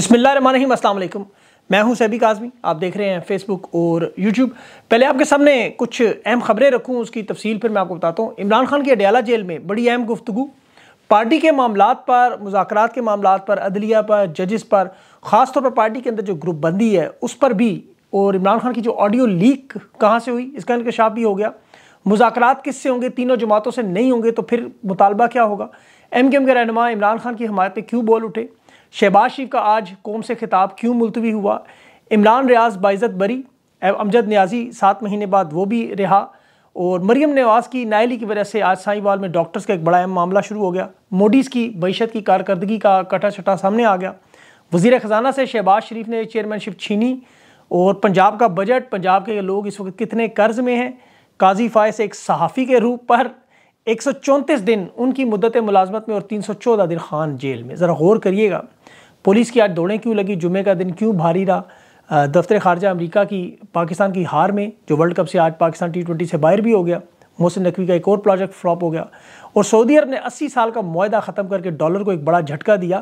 بسم اللہ الرحمن الرحیم السلام علیکم میں ہوں سیبی کاظمی آپ دیکھ رہے ہیں فیس بک اور یوٹیوب پہلے آپ کے سامنے کچھ اہم خبریں رکھوں اس کی تفصیل پھر میں آپ کو بتاتا ہوں عمران خان کی اڈیالہ جیل میں بڑی اہم گفتگو پارٹی کے معاملات پر مذاکرات کے معاملات پر عدلیہ پر ججز پر خاص طور پر پارٹی کے اندر جو گروپ بندی ہے اس پر بھی اور عمران خان کی جو آڈیو لیک کہاں سے ہوئی اس کا انکشاف بھی ہو گیا مذاکرات کس سے ہوں گے تینوں جماعتوں سے نہیں ہوں گے تو پھر مطالبہ کیا ہوگا ایم کے ایم کے رہنما عمران خان کی حمایت پہ کیوں بول اٹھے شہباز شریف کا آج قوم سے خطاب کیوں ملتوی ہوا عمران ریاض باعزت بری امجد نیازی سات مہینے بعد وہ بھی رہا اور مریم نواز کی نائلی کی وجہ سے آج سائیں بال میں ڈاکٹرز کا ایک بڑا اہم معاملہ شروع ہو گیا موڈیز کی معیشت کی کارکردگی کا کٹا چھٹا سامنے آ گیا وزیر خزانہ سے شہباز شریف نے شپ چھینی اور پنجاب کا بجٹ پنجاب کے لوگ اس وقت کتنے قرض میں ہیں قاضی فائز ایک صحافی کے روح پر ایک سو چونتیس دن ان کی مدت ملازمت میں اور تین سو چودہ دن خان جیل میں ذرا غور کریے گا پولیس کی آج دوڑیں کیوں لگی جمعہ کا دن کیوں بھاری رہا دفتر خارجہ امریکہ کی پاکستان کی ہار میں جو ورلڈ کپ سے آج پاکستان ٹی ٹوئنٹی سے باہر بھی ہو گیا محسن نقوی کا ایک اور پروجیکٹ فلاپ ہو گیا اور سعودی عرب نے اسی سال کا معاہدہ ختم کر کے ڈالر کو ایک بڑا جھٹکا دیا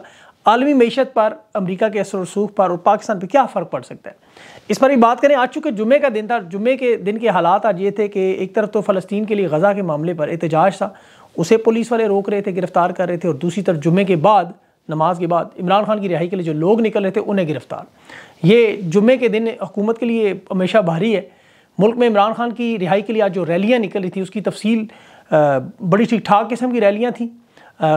عالمی معیشت پر امریکہ کے اثر و سوخ پر اور پاکستان پہ کیا فرق پڑ سکتا ہے اس پر بھی بات کریں آج چونکہ جمعے کا دن تھا جمعے کے دن کے حالات آج یہ تھے کہ ایک طرف تو فلسطین کے لیے غزہ کے معاملے پر احتجاج تھا اسے پولیس والے روک رہے تھے گرفتار کر رہے تھے اور دوسری طرف جمعے کے بعد نماز کے بعد عمران خان کی رہائی کے لیے جو لوگ نکل رہے تھے انہیں گرفتار یہ جمعے کے دن حکومت کے لیے ہمیشہ بھاری ہے ملک میں عمران خان کی رہائی کے لیے آج جو ریلیاں نکل رہی تھیں اس کی تفصیل بڑی ٹھیک ٹھاک قسم کی ریلیاں تھیں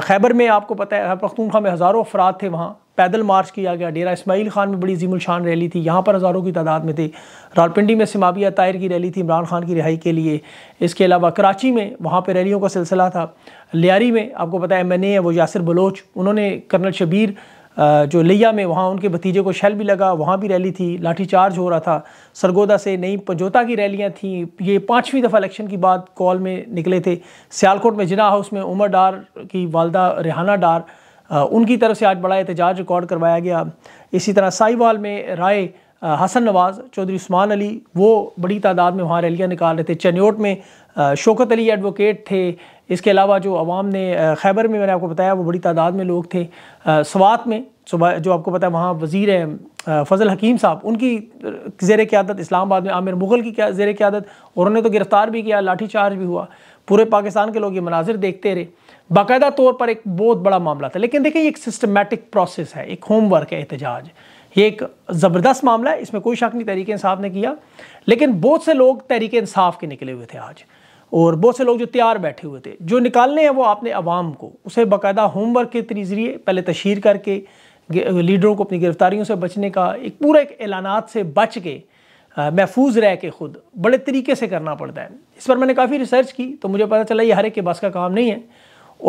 خیبر میں آپ کو پتہ ہے پختونخوا میں ہزاروں افراد تھے وہاں پیدل مارچ کیا گیا ڈیرہ اسماعیل خان میں بڑی عظیم الشان ریلی تھی یہاں پر ہزاروں کی تعداد میں تھے رالپنڈی میں سمابیہ طائر کی ریلی تھی عمران خان کی رہائی کے لیے اس کے علاوہ کراچی میں وہاں پہ ریلیوں کا سلسلہ تھا لیاری میں آپ کو پتہ ہے ایم این اے ہے وہ یاسر بلوچ انہوں نے کرنل شبیر جو لیا میں وہاں ان کے بھتیجے کو شیل بھی لگا وہاں بھی ریلی تھی لاٹھی چارج ہو رہا تھا سرگودا سے نئی پنجوتا کی ریلیاں تھیں یہ پانچویں دفعہ الیکشن کی بعد کال میں نکلے تھے سیالکوٹ میں جناح ہاؤس میں عمر ڈار کی والدہ ریحانہ ڈار ان کی طرف سے آج بڑا احتجاج ریکارڈ کروایا گیا اسی طرح سائیوال میں رائے حسن نواز چودھری عثمان علی وہ بڑی تعداد میں وہاں ریلیاں نکال رہے تھے چنیوٹ میں شوکت علی ایڈوکیٹ تھے اس کے علاوہ جو عوام نے خیبر میں میں نے آپ کو بتایا وہ بڑی تعداد میں لوگ تھے سوات میں صبح جو آپ کو بتایا وہاں وزیر ہیں فضل حکیم صاحب ان کی زیر قیادت اسلام آباد میں عامر مغل کی زیر قیادت اور انہوں نے تو گرفتار بھی کیا لاٹھی چارج بھی ہوا پورے پاکستان کے لوگ یہ مناظر دیکھتے رہے باقاعدہ طور پر ایک بہت بڑا معاملہ تھا لیکن دیکھیں یہ ایک سسٹمیٹک پروسیس ہے ایک ہوم ورک ہے احتجاج یہ ایک زبردست معاملہ ہے اس میں کوئی شک نہیں تحریک انصاف نے کیا لیکن بہت سے لوگ تحریک انصاف کے نکلے ہوئے تھے آج اور بہت سے لوگ جو تیار بیٹھے ہوئے تھے جو نکالنے ہیں وہ آپ نے عوام کو اسے باقاعدہ ہوم ورک کے ذریعے پہلے تشہیر کر کے لیڈروں کو اپنی گرفتاریوں سے بچنے کا ایک پورا ایک اعلانات سے بچ کے محفوظ رہ کے خود بڑے طریقے سے کرنا پڑتا ہے اس پر میں نے کافی ریسرچ کی تو مجھے پتا چلا یہ ہر ایک کے بس کا کام نہیں ہے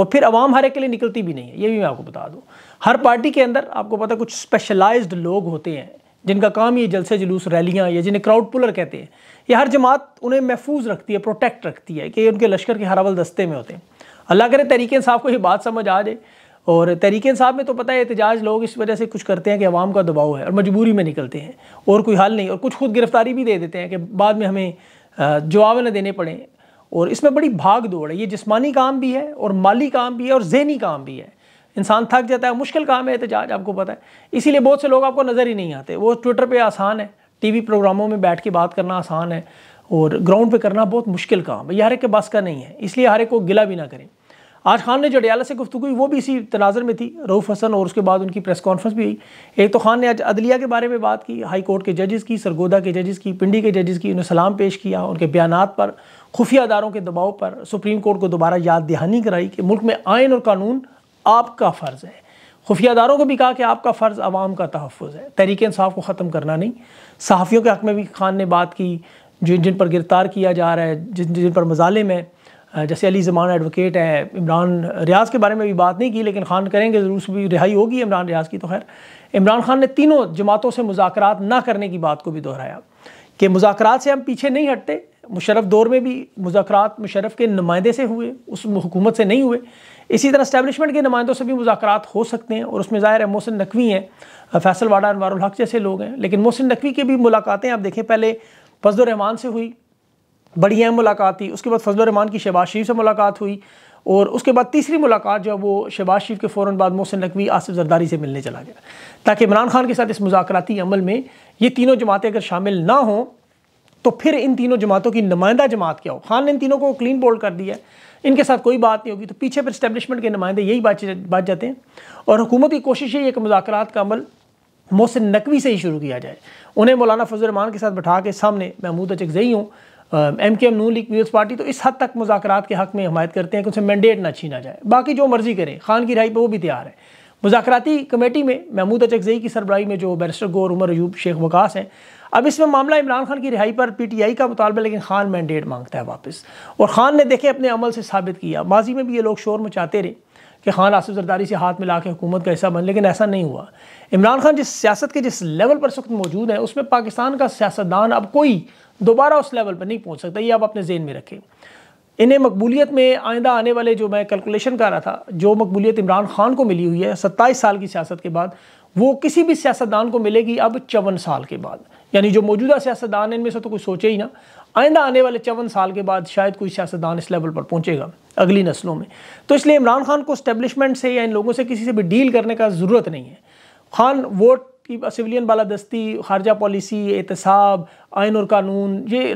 اور پھر عوام ہر ایک کے لیے نکلتی بھی نہیں ہے یہ بھی میں آپ کو بتا دوں ہر پارٹی کے اندر آپ کو پتا کچھ اسپیشلائزڈ لوگ ہوتے ہیں جن کا کام یہ جلسے جلوس ریلیاں یا جنہیں کراؤڈ پولر کہتے ہیں یہ ہر جماعت انہیں محفوظ رکھتی ہے پروٹیکٹ رکھتی ہے کہ ان کے لشکر کے حراول دستے میں ہوتے ہیں اللہ کرے تحریک انصاف کو یہ بات سمجھ آ جائے اور تحریک انصاف میں تو پتہ ہے احتجاج لوگ اس وجہ سے کچھ کرتے ہیں کہ عوام کا دباؤ ہے اور مجبوری میں نکلتے ہیں اور کوئی حال نہیں اور کچھ خود گرفتاری بھی دے دیتے ہیں کہ بعد میں ہمیں جواب نہ دینے پڑیں اور اس میں بڑی بھاگ دوڑ ہے یہ جسمانی کام بھی ہے اور مالی کام بھی ہے اور ذہنی کام بھی ہے انسان تھک جاتا ہے مشکل کام ہے احتجاج آپ کو پتہ ہے اسی لیے بہت سے لوگ آپ کو نظر ہی نہیں آتے وہ ٹویٹر پہ آسان ہے ٹی وی پروگراموں میں بیٹھ کے بات کرنا آسان ہے اور گراؤنڈ پہ کرنا بہت مشکل کام ہے یہ ہر ایک کے بس کا نہیں ہے اس لیے ہر ایک کو گلا بھی نہ کریں آج خان نے جو ڈیالہ سے گفتگو وہ بھی اسی تناظر میں تھی روف حسن اور اس کے بعد ان کی پریس کانفرنس بھی ہوئی ایک تو خان نے آج عدلیہ کے بارے میں بات کی ہائی کورٹ کے ججز کی سرگودا کے ججز کی پنڈی کے ججز کی انہیں سلام پیش کیا ان کے بیانات پر خفیہ اداروں کے دباؤ پر سپریم کورٹ کو دوبارہ یاد دہانی کرائی کہ ملک میں آئین اور قانون آپ کا فرض ہے خفیہ داروں کو بھی کہا کہ آپ کا فرض عوام کا تحفظ ہے تحریک انصاف کو ختم کرنا نہیں صحافیوں کے حق میں بھی خان نے بات کی جن جن پر گرفتار کیا جا رہا ہے جن جن پر مظالم ہیں جیسے علی زمان ایڈوکیٹ ہے عمران ریاض کے بارے میں بھی بات نہیں کی لیکن خان کریں گے ضرور سے بھی رہائی ہوگی عمران ریاض کی تو خیر عمران خان نے تینوں جماعتوں سے مذاکرات نہ کرنے کی بات کو بھی دہرایا کہ مذاکرات سے ہم پیچھے نہیں ہٹتے مشرف دور میں بھی مذاکرات مشرف کے نمائندے سے ہوئے اس حکومت سے نہیں ہوئے اسی طرح اسٹیبلشمنٹ کے نمائندوں سے بھی مذاکرات ہو سکتے ہیں اور اس میں ظاہر ہے محسن نقوی ہیں فیصل واڈا انوار الحق جیسے لوگ ہیں لیکن محسن نقوی کی بھی ملاقاتیں آپ دیکھیں پہلے فضل الرحمان سے ہوئی بڑی اہم ملاقات تھی اس کے بعد فضل الرحمان کی شہباز شریف سے ملاقات ہوئی اور اس کے بعد تیسری ملاقات جو ہے وہ شہباز شریف کے فوراً بعد محسن نقوی آصف زرداری سے ملنے چلا گیا تاکہ عمران خان کے ساتھ اس مذاکراتی عمل میں یہ تینوں جماعتیں اگر شامل نہ ہوں تو پھر ان تینوں جماعتوں کی نمائندہ جماعت کیا ہو خان نے ان تینوں کو کلین بولڈ کر دیا ہے ان کے ساتھ کوئی بات نہیں ہوگی تو پیچھے پر اسٹیبلشمنٹ کے نمائندے یہی بات بات جاتے ہیں اور حکومت کی کوشش یہ کہ مذاکرات کا عمل محسن نقوی سے ہی شروع کیا جائے انہیں مولانا فضل الرحمان کے ساتھ بٹھا کے سامنے محمود چیکزئی ہوں ایم کے ایم نون لیگ پیپلز پارٹی تو اس حد تک مذاکرات کے حق میں حمایت کرتے ہیں کہ ان سے مینڈیٹ نہ چھینا جائے باقی جو مرضی کریں خان کی راہ پہ وہ بھی تیار ہے مذاکراتی کمیٹی میں اچک چکزئی کی سربراہی میں جو بیرسٹر گور عمر ایوب شیخ مقاص ہیں اب اس میں معاملہ عمران خان کی رہائی پر پی ٹی آئی کا مطالبہ لیکن خان مینڈیٹ مانگتا ہے واپس اور خان نے دیکھے اپنے عمل سے ثابت کیا ماضی میں بھی یہ لوگ شور مچاتے رہے کہ خان آصف زرداری سے ہاتھ ملا کے حکومت کا حصہ بن لیکن ایسا نہیں ہوا عمران خان جس سیاست کے جس لیول پر سکت موجود ہیں اس میں پاکستان کا سیاستدان اب کوئی دوبارہ اس لیول پر نہیں پہنچ سکتا یہ اب اپنے ذہن میں رکھیں انہیں مقبولیت میں آئندہ آنے والے جو میں کیلکولیشن کر رہا تھا جو مقبولیت عمران خان کو ملی ہوئی ہے ستائیس سال کی سیاست کے بعد وہ کسی بھی سیاستدان کو ملے گی اب چون سال کے بعد یعنی جو موجودہ سیاستدان ہیں ان میں سے تو کوئی سوچے ہی نہ آئندہ آنے والے چون سال کے بعد شاید کوئی سیاستدان اس لیول پر پہنچے گا اگلی نسلوں میں تو اس لیے عمران خان کو اسٹیبلشمنٹ سے یا ان لوگوں سے کسی سے بھی ڈیل کرنے کا ضرورت نہیں ہے خان ووٹ کی اسولین بالادستی خارجہ پالیسی احتساب آئین اور قانون یہ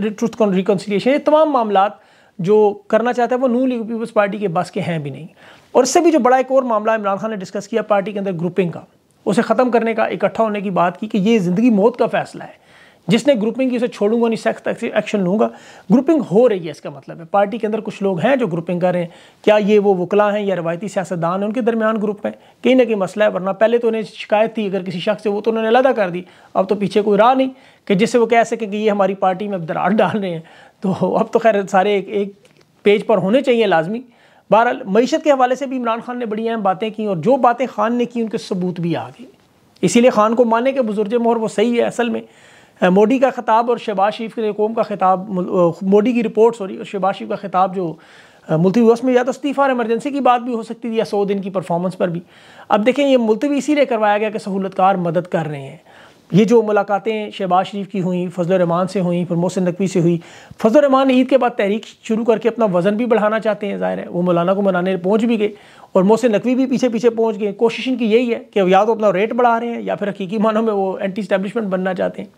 ریکنسلیشن یہ تمام معاملات جو کرنا چاہتا ہے وہ نو لیگ پیپلز پارٹی کے بس کے ہیں بھی نہیں اور اس سے بھی جو بڑا ایک اور معاملہ عمران خان نے ڈسکس کیا پارٹی کے اندر گروپنگ کا اسے ختم کرنے کا اکٹھا ہونے کی بات کی کہ یہ زندگی موت کا فیصلہ ہے جس نے گروپنگ کی اسے چھوڑوں گا نہیں سخت ایکشن لوں گا گروپنگ ہو رہی ہے اس کا مطلب ہے پارٹی کے اندر کچھ لوگ ہیں جو گروپنگ کر رہے ہیں کیا یہ وہ وکلا ہیں یا روایتی سیاستدان ہیں ان کے درمیان گروپ ہیں کہیں نہ کہیں مسئلہ ہے ورنہ پہلے تو انہیں شکایت تھی اگر کسی شخص سے وہ تو انہوں نے علیحدہ کر دی اب تو پیچھے کوئی راہ نہیں کہ جس سے وہ کہہ سکے کہ یہ ہماری پارٹی میں اب درار ڈال رہے ہیں تو اب تو خیر سارے ایک ایک پیج پر ہونے چاہیے لازمی بہرحال معیشت کے حوالے سے بھی عمران خان نے بڑی اہم باتیں کی اور جو باتیں خان نے کی ان کے ثبوت بھی آ گئے اسی لیے خان کو مانے کہ بزرج مہر وہ صحیح ہے اصل میں موڈی کا خطاب اور شہباز شریف کے قوم کا خطاب موڈی کی رپورٹ سوری اور شہباز شریف کا خطاب جو ملتوی اس میں یا استعفیٰ اور ایمرجنسی کی بات بھی ہو سکتی تھی یا سو دن کی پرفارمنس پر بھی اب دیکھیں یہ ملتوی اسی لیے کروایا گیا کہ سہولت کار مدد کر رہے ہیں یہ جو ملاقاتیں شہباز شریف کی ہوئیں فضل الرحمان سے ہوئیں پھر محسن نقوی سے ہوئی فضل الرحمان عید کے بعد تحریک شروع کر کے اپنا وزن بھی بڑھانا چاہتے ہیں ظاہر ہے وہ مولانا کو منانے پہنچ بھی گئے اور محسن نقوی بھی پیچھے پیچھے پہنچ گئے کوشش ان کی یہی ہے کہ یا تو اپنا ریٹ بڑھا رہے ہیں یا پھر حقیقی معنوں میں وہ اینٹی اسٹیبلشمنٹ بننا چاہتے ہیں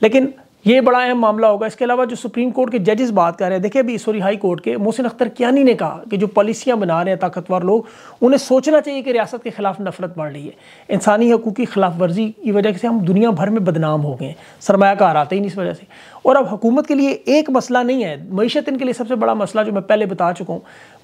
لیکن یہ بڑا اہم معاملہ ہوگا اس کے علاوہ جو سپریم کورٹ کے ججز بات کر رہے ہیں دیکھیں ابھی سوری ہائی کورٹ کے محسن اختر کیانی نے کہا کہ جو پالیسیاں بنا رہے ہیں طاقتور لوگ انہیں سوچنا چاہیے کہ ریاست کے خلاف نفرت بڑھ رہی ہے انسانی حقوق کی خلاف ورزی کی وجہ سے ہم دنیا بھر میں بدنام ہو گئے ہیں سرمایہ کار آتے ہی نہیں اس وجہ سے اور اب حکومت کے لیے ایک مسئلہ نہیں ہے معیشت ان کے لیے سب سے بڑا مسئلہ جو میں پہلے بتا چکا ہوں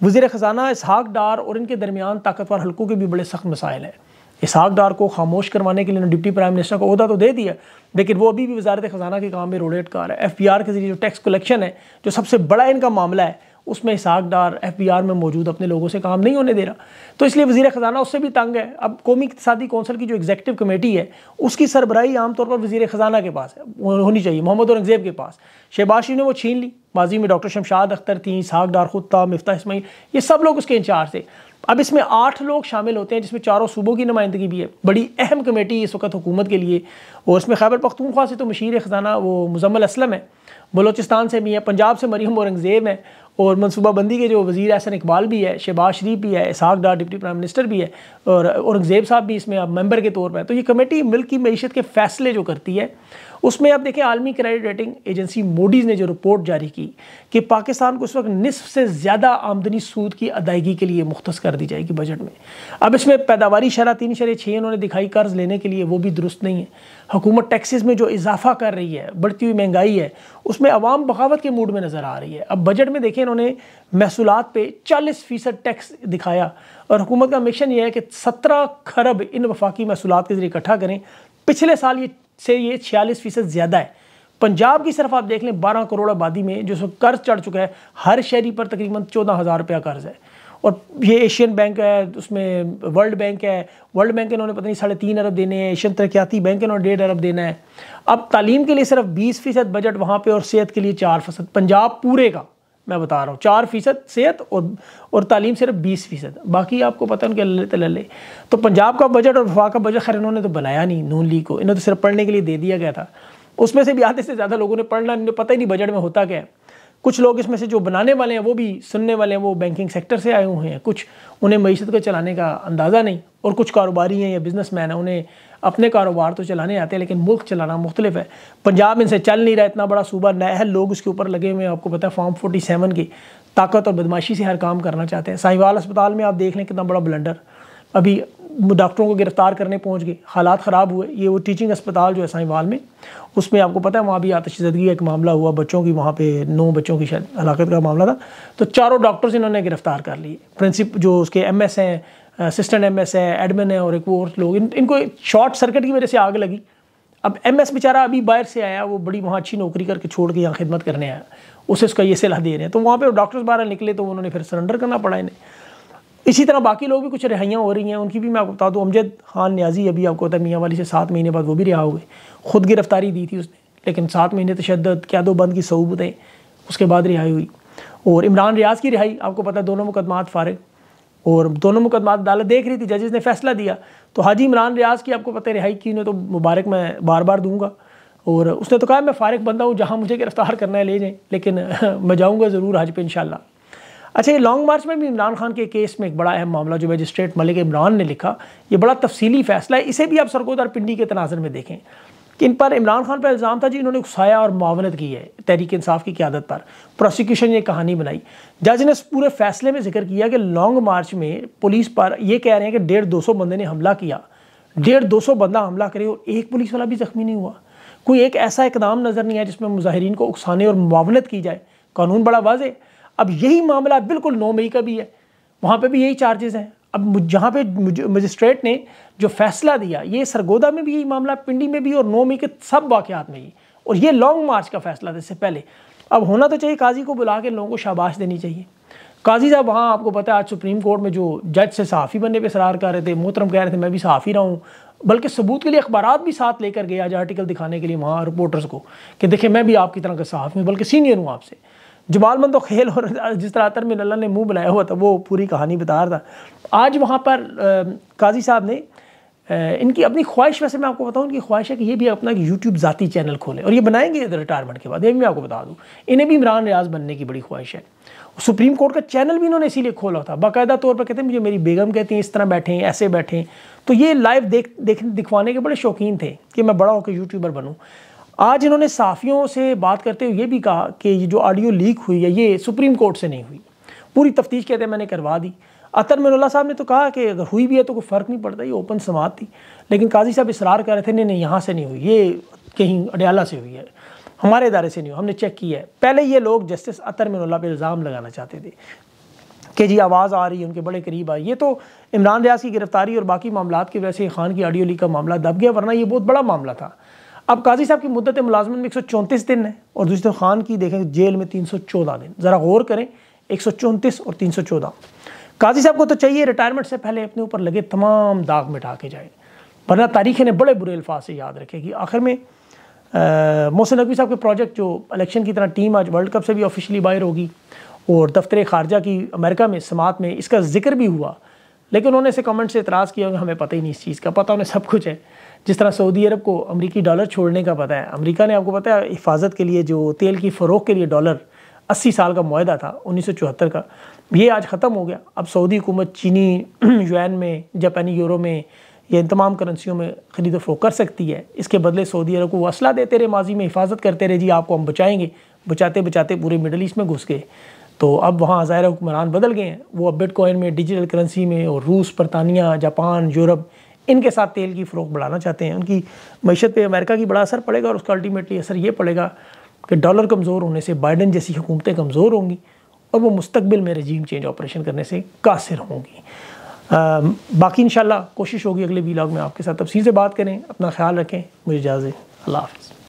وزیر خزانہ اسحاق ڈار اور ان کے درمیان طاقتور حلقوں کے بھی بڑے سخت مسائل ہیں اسحاق ڈار کو خاموش کروانے کے لیے ڈپٹی پرائم منسٹر کو عہدہ تو دے دیا لیکن وہ ابھی بھی وزارت خزانہ کے کام میں روڈیٹ کار ہے ایف پی آر کے ذریعے جو ٹیکس کلیکشن ہے جو سب سے بڑا ان کا معاملہ ہے اس میں Ishaq Dar F P R میں موجود اپنے لوگوں سے کام نہیں ہونے دے رہا تو اس لیے وزیر خزانہ اس سے بھی تنگ ہے اب قومی اقتصادی کونسل کی جو ایگزیکٹو کمیٹی ہے اس کی سربراہی عام طور پر وزیر خزانہ کے پاس ہے ہونی چاہیے محمد اورنگزیب کے پاس شہباشی نے وہ چھین لی ماضی میں ڈاکٹر شمشاد اختر تھیں اسحاق ڈار خطہ مفتا اسماعیل یہ سب لوگ اس کے انچارج تھے اب اس میں آٹھ لوگ شامل ہوتے ہیں جس میں چاروں صوبوں کی نمائندگی بھی ہے بڑی اہم کمیٹی اس وقت حکومت کے لیے اور اس میں خیبر پختونخوا سے تو مشیر خزانہ وہ مزمل اسلم ہے بلوچستان سے بھی ہیں پنجاب سے مریم اورنگزیب ہیں اور منصوبہ بندی کے جو وزیر احسن اقبال بھی ہے شہباز شریف بھی ہے Ishaq Dar deputy prime minister بھی ہے اور اورنگزیب صاحب بھی اس میں اب ممبر کے طور پر ہیں تو یہ کمیٹی ملک کی معیشت کے فیصلے جو کرتی ہے اس میں آپ دیکھیں عالمی کریڈٹ ریٹنگ ایجنسی موڈیز نے جو رپورٹ جاری کی کہ پاکستان کو اس وقت نصف سے زیادہ آمدنی سود کی ادائیگی کے لیے مختص کر دی جائے گی بجٹ میں اب اس میں پیداواری شرح تین شرح چھ انہوں نے دکھائی قرض لینے کے لیے وہ بھی درست نہیں ہے حکومت ٹیکسز میں جو اضافہ کر رہی ہے بڑھتی ہوئی مہنگائی ہے اس میں عوام بغاوت کے موڈ میں نظر آ رہی ہے اب بجٹ میں دیکھیں انہوں نے محصولات پہ چالیس فیصد ٹیکس دکھایا اور حکومت کا مکشن یہ ہے کہ سترہ خرب ان وفاقی محصولات کے ذریعے اکٹھا کریں پچھلے سال یہ سے یہ چھیالیس فیصد زیادہ ہے پنجاب کی صرف آپ دیکھ لیں بارہ کروڑ آبادی میں جو سو قرض چڑھ چکا ہے ہر شہری پر تقریباً چودہ ہزار روپیہ قرض ہے اور یہ ایشین بینک ہے اس میں ورلڈ بینک ہے ورلڈ بینک انہوں نے پتہ نہیں ساڑھے تین ارب دینے ہیں ایشین ترقیاتی بینک انہوں نے ڈیڑھ ارب دینا ہے اب تعلیم کے لیے صرف بیس فیصد بجٹ وہاں پہ اور صحت کے لیے چار فیصد پنجاب پورے کا میں بتا رہا ہوں چار فیصد صحت اور تعلیم صرف بیس فیصد باقی آپ کو پتا ان کے اللہ تعالی تو پنجاب کا بجٹ اور وفاق کا بجٹ خیر انہوں نے تو بنایا نہیں نون لی کو انہوں تو صرف پڑھنے کے لیے دے دیا گیا تھا اس میں سے بھی آدھے سے زیادہ لوگوں نے پڑھنا انہیں پتہ ہی نہیں بجٹ میں ہوتا کیا ہے کچھ لوگ اس میں سے جو بنانے والے ہیں وہ بھی سننے والے ہیں وہ بینکنگ سیکٹر سے آئے ہوئے ہیں کچھ انہیں معیشت کو چلانے کا اندازہ نہیں اور کچھ کاروباری ہیں یا بزنس مین ہیں انہیں اپنے کاروبار تو چلانے آتے ہیں لیکن ملک چلانا مختلف ہے پنجاب ان سے چل نہیں رہا اتنا بڑا صوبہ ہے لوگ اس کے اوپر لگے ہوئے ہیں آپ کو پتہ ہے فارم فورٹی سیون کی طاقت اور بدماشی سے ہر کام کرنا چاہتے ہیں ساہیوال اسپتال میں آپ دیکھ لیں کتنا بڑا بلنڈر ابھی ڈاکٹروں کو گرفتار کرنے پہنچ گئے حالات خراب ہوئے یہ وہ ٹیچنگ اسپتال جو ہے سائنوال میں اس میں آپ کو پتہ ہے وہاں بھی آتش زدگی ایک معاملہ ہوا بچوں کی وہاں پہ نو بچوں کی شاید ہلاکت کا معاملہ تھا تو چاروں ڈاکٹرز انہوں نے گرفتار کر لیے پرنسپ جو اس کے ایم ایس ہیں اسسٹنٹ ایم ایس ہے ایڈمن ہے اور ایک اور لوگ ان کو شارٹ سرکٹ کی وجہ سے آگ لگی اب ایم ایس بیچارہ ابھی باہر سے آیا وہ بڑی وہاں اچھی نوکری کر کے چھوڑ کے یہاں خدمت کرنے آیا اسے اس کا یہ صلاح دے رہے ہیں تو وہاں پہ ڈاکٹرز باہر نکلے تو انہوں نے پھر سرنڈر کرنا پڑا انہیں اسی طرح باقی لوگ بھی کچھ رہائیاں ہو رہی ہیں ان کی بھی میں آپ کو بتا دوں امجد خان نیازی ابھی آپ کو ہوتا ہے میاں والی سے سات مہینے بعد وہ بھی رہا ہوئے خود گرفتاری دی تھی اس نے لیکن سات مہینے تشدد قید و بند کی صعوبتیں اس کے بعد رہائی ہوئی اور عمران ریاض کی رہائی آپ کو پتا دونوں مقدمات فارغ اور دونوں مقدمات عدالت دیکھ رہی تھی ججز نے فیصلہ دیا تو حاجی عمران ریاض کی آپ کو پتہ رہائی کی انہیں تو مبارک میں بار بار دوں گا اور اس نے تو کہا میں فارغ بندہ ہوں جہاں مجھے گرفتار کرنا ہے لے جائیں لیکن میں جاؤں گا ضرور حاج پہ انشاءاللہ اچھا یہ لانگ مارچ میں بھی عمران خان کے کیس میں ایک بڑا اہم معاملہ جو مجسٹریٹ ملک عمران نے لکھا یہ بڑا تفصیلی فیصلہ ہے اسے بھی آپ سرگودار پنڈی کے تناظر میں دیکھیں کہ ان پر عمران خان پر الزام تھا جی انہوں نے اکسایا اور معاونت کی ہے تحریک انصاف کی قیادت پر پروسیکیوشن یہ کہانی بنائی جج نے اس پورے فیصلے میں ذکر کیا کہ لانگ مارچ میں پولیس پر یہ کہہ رہے ہیں کہ ڈیڑھ دو سو بندے نے حملہ کیا ڈیڑھ دو سو بندہ حملہ کرے اور ایک پولیس والا بھی زخمی نہیں ہوا کوئی ایک ایسا اقدام نظر نہیں آیا جس میں مظاہرین کو اکسانے اور معاونت کی جائے قانون بڑا واضح ہے اب یہی معاملہ بالکل نو مئی کا بھی ہے وہاں پہ بھی یہی چارجز ہیں اب جہاں پہ مجسٹریٹ نے جو فیصلہ دیا یہ سرگودا میں بھی یہی معاملہ پنڈی میں بھی اور نو می کے سب واقعات میں ہی اور یہ لانگ مارچ کا فیصلہ تھا اس سے پہلے اب ہونا تو چاہیے قاضی کو بلا کے لوگوں کو شاباش دینی چاہیے قاضی صاحب وہاں آپ کو پتا آج سپریم کورٹ میں جو جج سے صحافی بننے پہ سرار کر رہے تھے محترم کہہ رہے تھے میں بھی صحافی رہا ہوں بلکہ ثبوت کے لیے اخبارات بھی ساتھ لے کر گئے آج آرٹیکل دکھانے کے لیے وہاں رپورٹرز کو کہ دیکھیں میں بھی آپ کی طرح کا صحافی ہوں بلکہ سینئر ہوں آپ سے جمال مند و خیل ہو رہا تھا جس طرح عطر میں اللہ نے منہ بنایا ہوا تھا وہ پوری کہانی بتا رہا تھا آج وہاں پر قاضی صاحب نے ان کی اپنی خواہش ویسے میں آپ کو بتاؤں ان کی خواہش ہے کہ یہ بھی اپنا یوٹیوب ذاتی چینل کھولے اور یہ بنائیں گے ریٹائرمنٹ کے بعد یہ بھی میں آپ کو بتا دوں انہیں بھی عمران ریاض بننے کی بڑی خواہش ہے سپریم کورٹ کا چینل بھی انہوں نے اسی لیے کھولا تھا باقاعدہ طور پر کہتے ہیں مجھے میری بیگم کہتی ہیں اس طرح بیٹھیں ایسے بیٹھیں تو یہ لائیو دیکھ دکھوانے کے بڑے شوقین تھے کہ میں بڑا ہو کے یوٹیوبر بنوں آج انہوں نے صحافیوں سے بات کرتے ہوئے یہ بھی کہا کہ یہ جو آڈیو لیک ہوئی ہے یہ سپریم کورٹ سے نہیں ہوئی پوری تفتیش کہتے ہیں میں نے کروا دی عطر من اللہ صاحب نے تو کہا کہ اگر ہوئی بھی ہے تو کوئی فرق نہیں پڑتا یہ اوپن سماعت تھی لیکن قاضی صاحب اصرار کر رہے تھے نہیں نہیں یہاں سے نہیں ہوئی یہ کہیں اڈیالہ سے ہوئی ہے ہمارے ادارے سے نہیں ہوئی ہم نے چیک کیا ہے پہلے یہ لوگ جسٹس عطر من اللہ پہ الزام لگانا چاہتے تھے کہ جی آواز آ رہی ہے ان کے بڑے قریب آئی یہ تو عمران ریاض کی گرفتاری اور باقی معاملات کی وجہ سے خان کی آڈیو لیک کا معاملہ دب گیا ورنہ یہ بہت بڑا معاملہ تھا اب قاضی صاحب کی مدت ملازمت میں ایک سو چونتیس دن ہے اور دوسرے خان کی دیکھیں جیل میں تین سو چودہ دن ذرا غور کریں ایک سو چونتیس اور تین سو چودہ قاضی صاحب کو تو چاہیے ریٹائرمنٹ سے پہلے اپنے اوپر لگے تمام داغ مٹا کے جائیں ورنہ تاریخ نے بڑے برے الفاظ سے یاد رکھے گی آخر میں محسن نقوی صاحب کے پروجیکٹ جو الیکشن کی طرح ٹیم آج ورلڈ کپ سے بھی آفیشلی باہر ہوگی اور دفتر خارجہ کی امریکہ میں سماعت میں اس کا ذکر بھی ہوا لیکن انہوں نے اسے کمنٹ سے اعتراض کیا کہ ہمیں پتہ ہی نہیں اس چیز کا پتہ انہیں سب کچھ ہے جس طرح سعودی عرب کو امریکی ڈالر چھوڑنے کا پتہ ہے امریکہ نے آپ کو پتہ ہے حفاظت کے لیے جو تیل کی فروغ کے لیے ڈالر اسی سال کا معاہدہ تھا انیس سو چوہتر کا یہ آج ختم ہو گیا اب سعودی حکومت چینی یوین میں جاپانی یورو میں یا ان تمام کرنسیوں میں خرید و فروغ کر سکتی ہے اس کے بدلے سعودی عرب کو وہ اسلحہ دیتے رہے ماضی میں حفاظت کرتے رہے جی آپ کو ہم بچائیں گے بچاتے بچاتے پورے مڈل ایسٹ میں گھس گئے تو اب وہاں ظاہر حکمران بدل گئے ہیں وہ اب بٹ کوائن میں ڈیجیٹل کرنسی میں اور روس برطانیہ جاپان یورپ ان کے ساتھ تیل کی فروغ بڑھانا چاہتے ہیں ان کی معیشت پہ امریکہ کی بڑا اثر پڑے گا اور اس کا الٹیمیٹلی اثر یہ پڑے گا کہ ڈالر کمزور ہونے سے بائیڈن جیسی حکومتیں کمزور ہوں گی اور وہ مستقبل میں رجیم چینج آپریشن کرنے سے قاصر ہوں گی باقی انشاءاللہ کوشش ہوگی اگلے ویلاگ میں آپ کے ساتھ تفصیل سے بات کریں اپنا خیال رکھیں مجھے اجازت اللہ حافظ